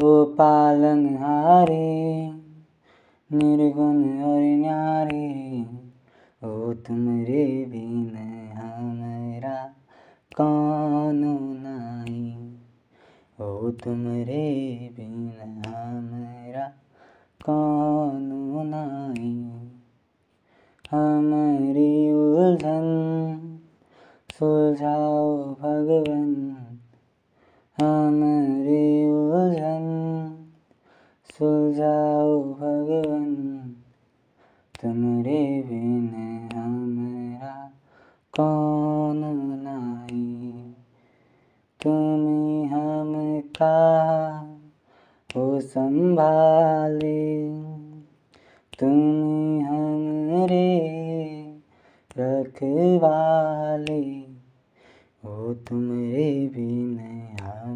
ओ पालन हारे निर्गुण और न्यारे ओ तुमरे बिन हमारा कौन नहीं ओ तुमरे बिन हमारा कौन नहीं हमारी उलझन सुलझाओ भगवन हमारी सो जाओ भगवन रे बिन हमारा कौन नाई तुम हम का हो संभाले हम रे रखवाले वो तुम रे बिन हम